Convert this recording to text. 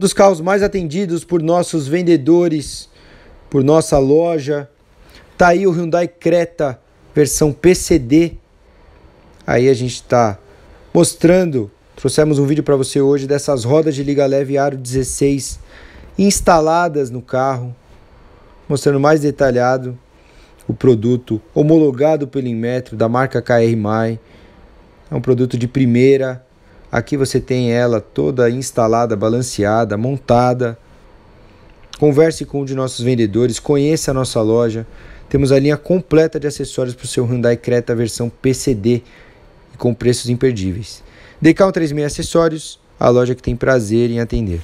dos carros mais atendidos por nossos vendedores, por nossa loja. Tá aí o Hyundai Creta versão PCD. Aí a gente está mostrando, trouxemos um vídeo para você hoje dessas rodas de liga leve aro 16 instaladas no carro, mostrando mais detalhado o produto homologado pelo Inmetro da marca KR Mai. É um produto de primeira, Aqui você tem ela toda instalada, balanceada, montada. Converse com um de nossos vendedores, conheça a nossa loja. Temos a linha completa de acessórios para o seu Hyundai Creta versão PCD com preços imperdíveis. Decal 36 Acessórios, a loja que tem prazer em atender.